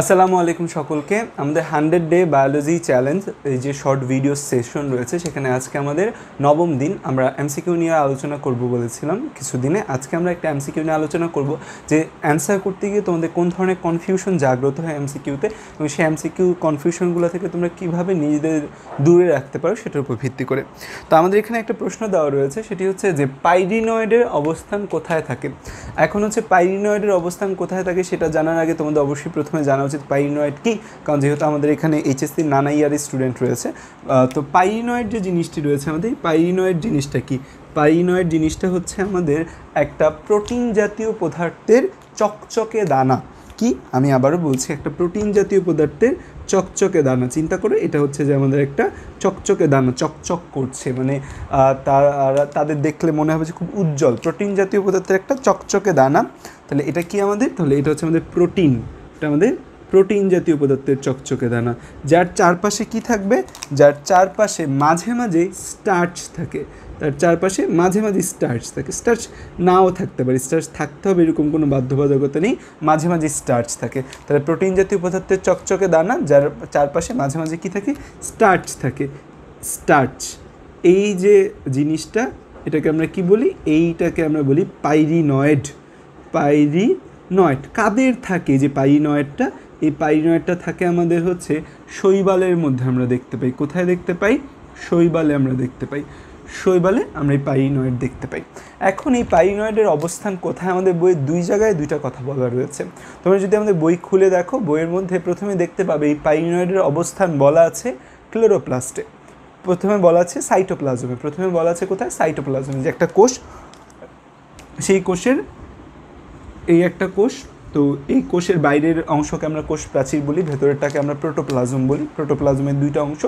আসসালামু আলাইকুম সকলকে আমাদের হান্ড্রেড ডে বায়োলজি চ্যালেঞ্জ এই যে শর্ট ভিডিও সেশন রয়েছে সেখানে আজকে আমাদের নবম দিন আমরা এমসিকিউ নিয়ে আলোচনা করব বলেছিলাম কিছুদিনে আজকে আমরা একটা এমসিকিউ নিয়ে আলোচনা করব যে অ্যান্সার করতে গিয়ে তোমাদের কোন ধরনের কনফিউশন জাগ্রত হয় এমসিকিউতে এবং সেই এমসিকিউ কনফিউশনগুলো থেকে তোমরা কীভাবে নিজেদের দূরে রাখতে পারো সেটার উপর ভিত্তি করে তো আমাদের এখানে একটা প্রশ্ন দেওয়া রয়েছে সেটি হচ্ছে যে পাইরিনয়েডের অবস্থান কোথায় থাকে এখন হচ্ছে পাইরিনয়েডের অবস্থান কোথায় থাকে সেটা জানার আগে তোমাদের অবশ্যই প্রথমে জানা জানা উচিত পাইরিনয়েড কী কারণ যেহেতু আমাদের এখানে এইচএসসি নানা ইয়ারের স্টুডেন্ট রয়েছে তো পাইরিনয়েড যে জিনিসটি রয়েছে আমাদের পাইরিনয়েড জিনিসটা কি পাইরিনয়েড জিনিসটা হচ্ছে আমাদের একটা প্রোটিন জাতীয় পদার্থের চকচকে দানা কি আমি আবারও বলছি একটা প্রোটিন জাতীয় পদার্থের চকচকে দানা চিন্তা করে এটা হচ্ছে যে আমাদের একটা চকচকে দানা চকচক করছে মানে তারা তাদের দেখলে মনে হবে যে খুব উজ্জ্বল প্রোটিন জাতীয় পদার্থের একটা চকচকে দানা তাহলে এটা কি আমাদের তাহলে এটা হচ্ছে আমাদের প্রোটিন এটা আমাদের প্রোটিন জাতীয় পদার্থের চকচকে দানা যার চারপাশে কি থাকবে যার চারপাশে মাঝে মাঝে স্টার্চ থাকে তার চারপাশে মাঝে মাঝে স্টার্চ থাকে স্টার্চ নাও থাকতে পারে স্টার্চ থাকতে হবে এরকম কোনো বাধ্যবাধকতা নেই মাঝে মাঝে স্টার্চ থাকে তাহলে প্রোটিন জাতীয় পদার্থের চকচকে দানা যার চারপাশে মাঝে মাঝে কি থাকে স্টার্চ থাকে স্টার্চ এই যে জিনিসটা এটাকে আমরা কি বলি এইটাকে আমরা বলি পাইরিনয়েড পাইরিনয়েড কাদের থাকে যে পাইরিনয়েডটা এই পাইরিনয়েডটা থাকে আমাদের হচ্ছে শৈবালের মধ্যে আমরা দেখতে পাই কোথায় দেখতে পাই শৈবালে আমরা দেখতে পাই শৈবালে আমরা এই পাইরিনয়েড দেখতে পাই এখন এই পাইরিনয়েডের অবস্থান কোথায় আমাদের বইয়ের দুই জায়গায় দুইটা কথা বলা রয়েছে তোমরা যদি আমাদের বই খুলে দেখো বইয়ের মধ্যে প্রথমে দেখতে পাবে এই পাইরিনয়েডের অবস্থান বলা আছে ক্লোরোপ্লাস্টে প্রথমে বলা আছে সাইটোপ্লাজমে প্রথমে বলা আছে কোথায় সাইটোপ্লাজমে যে একটা কোষ সেই কোষের এই একটা কোষ তো এই কোষের বাইরের অংশকে আমরা কোষ প্রাচীর বলি ভেতরেরটাকে আমরা প্রোটোপ্লাজম বলি প্রোটোপ্লাজমের দুইটা অংশ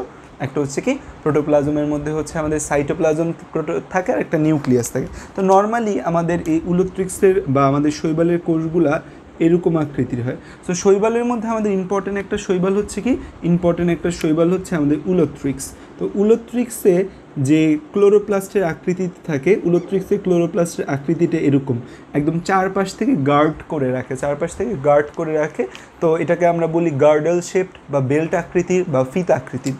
একটা হচ্ছে কি প্রোটোপ্লাজমের মধ্যে হচ্ছে আমাদের সাইটোপ্লাজম প্রোটো থাকে আর একটা নিউক্লিয়াস থাকে তো নর্মালি আমাদের এই উলোট্রিক্সের বা আমাদের শৈবালের কোষগুলা এরকম আকৃতির হয় সো শৈবালের মধ্যে আমাদের ইম্পর্টেন্ট একটা শৈবাল হচ্ছে কি ইম্পর্টেন্ট একটা শৈবাল হচ্ছে আমাদের উলোট্রিক্স তো উলোট্রিক্সে যে ক্লোরোপ্লাস্টের আকৃতিতে থাকে উলোট্রিক্সের ক্লোরোপ্লাস্টের আকৃতিটা এরকম একদম চারপাশ থেকে গার্ড করে রাখে চারপাশ থেকে গার্ড করে রাখে তো এটাকে আমরা বলি গার্ডেল শেপড বা বেল্ট আকৃতির বা ফিত আকৃতির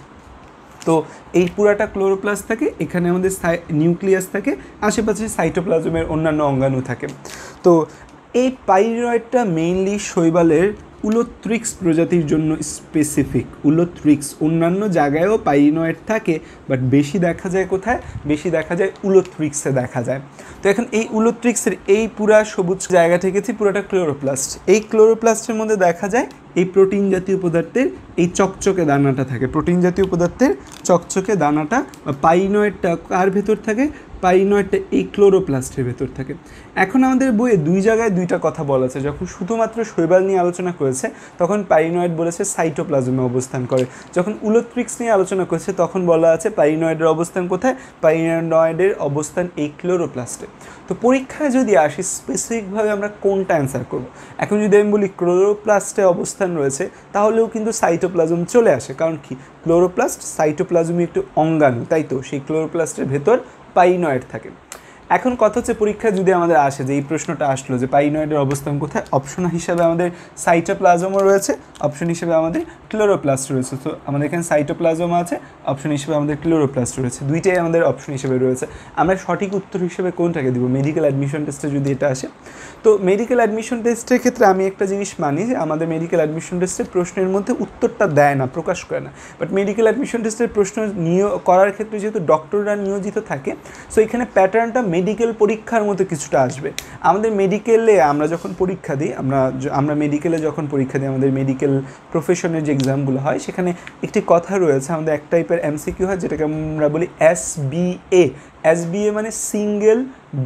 তো এই পুরাটা ক্লোরোপ্লাস থাকে এখানে আমাদের নিউক্লিয়াস থাকে আশেপাশে সাইটোপ্লাজমের অন্যান্য অঙ্গাণু থাকে তো এই পাইরয়েডটা মেইনলি শৈবালের উলোত্রিক্স প্রজাতির জন্য স্পেসিফিক উলোত্রিক্স অন্যান্য জায়গায়ও পাইরিনয়েড থাকে বাট বেশি দেখা যায় কোথায় বেশি দেখা যায় উলোত্রিক্সে দেখা যায় তো এখন এই উলোত্রিক্সের এই পুরা সবুজ জায়গা থেকেছি পুরোটা ক্লোরোপ্লাস্ট এই ক্লোরোপ্লাস্টের মধ্যে দেখা যায় এই প্রোটিন জাতীয় পদার্থের এই চকচকে দানাটা থাকে প্রোটিন জাতীয় পদার্থের চকচকে দানাটা বা পাইনয়েডটা কার ভেতর থাকে পাইনয়েডটা এই ক্লোরোপ্লাস্টের ভেতর থাকে এখন আমাদের বইয়ে দুই জায়গায় দুইটা কথা বলা আছে যখন শুধুমাত্র শৈবাল নিয়ে আলোচনা করেছে তখন পাইনয়েড বলেছে সাইটোপ্লাজমে অবস্থান করে যখন উলোত্রিক্স নিয়ে আলোচনা করেছে তখন বলা আছে পাইনয়েডের অবস্থান কোথায় পাইনয়েডের অবস্থান এই ক্লোরোপ্লাস্টে তো পরীক্ষায় যদি আসি স্পেসিফিকভাবে আমরা কোনটা অ্যান্সার করব এখন যদি আমি বলি ক্লোরোপ্লাস্টে অবস্থান রয়েছে তাহলেও কিন্তু সাইটোপ্লাজম চলে আসে কারণ কি ক্লোরোপ্লাস্ট সাইটোপ্লাজমই একটু অঙ্গাণু তাই তো সেই ক্লোরোপ্লাস্টের ভেতর পাইনয়েড থাকে এখন কথা হচ্ছে পরীক্ষা যদি আমাদের আসে যে এই প্রশ্নটা আসলো যে পাইনয়েডের অবস্থান কোথায় অপশন হিসাবে আমাদের সাইটোপ্লাজমও রয়েছে অপশন হিসেবে আমাদের ক্লোরোপ্লাস্ট রয়েছে তো আমাদের এখানে সাইটোপ্লাজম আছে অপশন হিসেবে আমাদের ক্লোরোপ্লাস্ট রয়েছে দুইটাই আমাদের অপশন হিসেবে রয়েছে আমরা সঠিক উত্তর হিসেবে কোনটাকে দিব মেডিকেল অ্যাডমিশন টেস্টে যদি এটা আসে তো মেডিকেল অ্যাডমিশন টেস্টের ক্ষেত্রে আমি একটা জিনিস মানি যে আমাদের মেডিকেল অ্যাডমিশন টেস্টের প্রশ্নের মধ্যে উত্তরটা দেয় না প্রকাশ করে না বাট মেডিকেল অ্যাডমিশন টেস্টের প্রশ্ন নিয়োগ করার ক্ষেত্রে যেহেতু ডক্টররা নিয়োজিত থাকে সো এখানে প্যাটার্নটা মেডিকেল পরীক্ষার মতো কিছুটা আসবে আমাদের মেডিকেলে আমরা যখন পরীক্ষা দিই আমরা আমরা মেডিকেলে যখন পরীক্ষা দিই আমাদের মেডিকেল প্রফেশনের যে এক্সামগুলো হয় সেখানে একটি কথা রয়েছে আমাদের এক টাইপের এমসিকিউ হয় যেটাকে আমরা বলি S B A S B A মানে সিঙ্গেল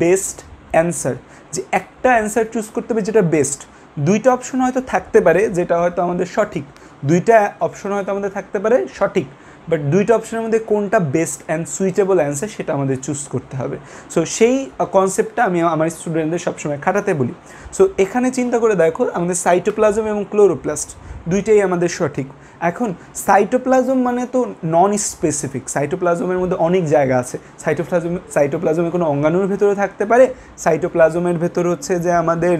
বেস্ট অ্যান্সার যে একটা অ্যান্সার চুজ করতে হবে যেটা বেস্ট দুইটা অপশন হয়তো থাকতে পারে যেটা হয়তো আমাদের সঠিক দুইটা অপশন হয়তো আমাদের থাকতে পারে সঠিক বাট দুইটা অপশনের মধ্যে কোনটা বেস্ট অ্যান্ড সুইটেবল অ্যান্সার সেটা আমাদের চুজ করতে হবে সো সেই কনসেপ্টটা আমি আমার স্টুডেন্টদের সবসময় খাটাতে বলি সো এখানে চিন্তা করে দেখো আমাদের সাইটোপ্লাজম এবং ক্লোরোপ্লাস্ট দুইটাই আমাদের সঠিক এখন সাইটোপ্লাজম মানে তো নন স্পেসিফিক সাইটোপ্লাজমের মধ্যে অনেক জায়গা আছে সাইটোপ্লাজম সাইটোপ্লাজমে কোনো অঙ্গাণুর ভেতরে থাকতে পারে সাইটোপ্লাজমের ভেতর হচ্ছে যে আমাদের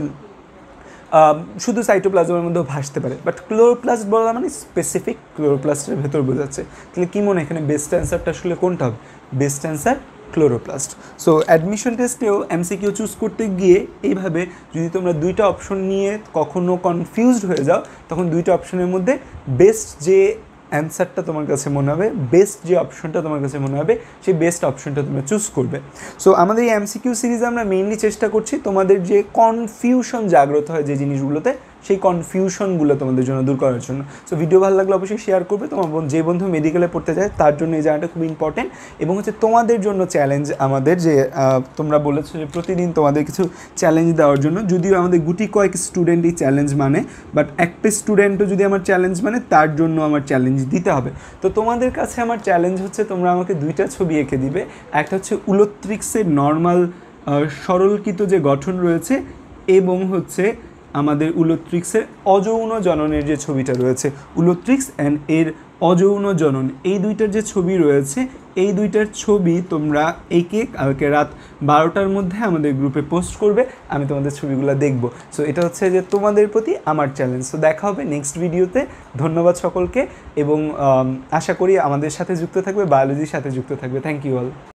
শুধু সাইটোপ্লাজমের মধ্যেও ভাসতে পারে বাট ক্লোরোপ্লাস্ট বলা মানে স্পেসিফিক ক্লোরোপ্লাস্টের ভেতর বোঝাচ্ছে তাহলে কী মনে এখানে বেস্ট অ্যান্সারটা আসলে কোনটা হবে best answer chloroplast so admission টেস্টেও এমসিকিউ চুজ করতে গিয়ে এইভাবে যদি তোমরা দুইটা অপশন নিয়ে কখনো কনফিউজড হয়ে যাও তখন দুইটা অপশনের মধ্যে বেস্ট যে অ্যান্সারটা তোমার কাছে মনে হবে বেস্ট যে অপশনটা তোমার কাছে মনে হবে সেই বেস্ট অপশনটা তোমরা চুজ করবে সো আমাদের এই এমসিকিউ সিরিজে আমরা মেইনলি চেষ্টা করছি তোমাদের যে কনফিউশন জাগ্রত হয় যে জিনিসগুলোতে সেই কনফিউশনগুলো তোমাদের জন্য দূর করার জন্য সো ভিডিও ভালো লাগলে অবশ্যই শেয়ার করবে তোমার যে বন্ধু মেডিকেলে পড়তে যায় তার জন্য এই জায়গাটা খুব ইম্পর্টেন্ট এবং হচ্ছে তোমাদের জন্য চ্যালেঞ্জ আমাদের যে তোমরা বলেছো যে প্রতিদিন তোমাদের কিছু চ্যালেঞ্জ দেওয়ার জন্য যদিও আমাদের গুটি কয়েক স্টুডেন্টই চ্যালেঞ্জ মানে বাট একটা স্টুডেন্টও যদি আমার চ্যালেঞ্জ মানে তার জন্য আমার চ্যালেঞ্জ দিতে হবে তো তোমাদের কাছে আমার চ্যালেঞ্জ হচ্ছে তোমরা আমাকে দুইটা ছবি এঁকে দিবে একটা হচ্ছে উলোত্রিক্সের নর্মাল সরলকৃত যে গঠন রয়েছে এবং হচ্ছে আমাদের উলোত্রিক্সের অযৌন জননের যে ছবিটা রয়েছে উলোত্রিক্স অ্যান্ড এর অযৌন জনন এই দুইটার যে ছবি রয়েছে এই দুইটার ছবি তোমরা একে কালকে রাত বারোটার মধ্যে আমাদের গ্রুপে পোস্ট করবে আমি তোমাদের ছবিগুলো দেখব সো এটা হচ্ছে যে তোমাদের প্রতি আমার চ্যালেঞ্জ সো দেখা হবে নেক্সট ভিডিওতে ধন্যবাদ সকলকে এবং আশা করি আমাদের সাথে যুক্ত থাকবে বায়োলজির সাথে যুক্ত থাকবে থ্যাংক ইউ অল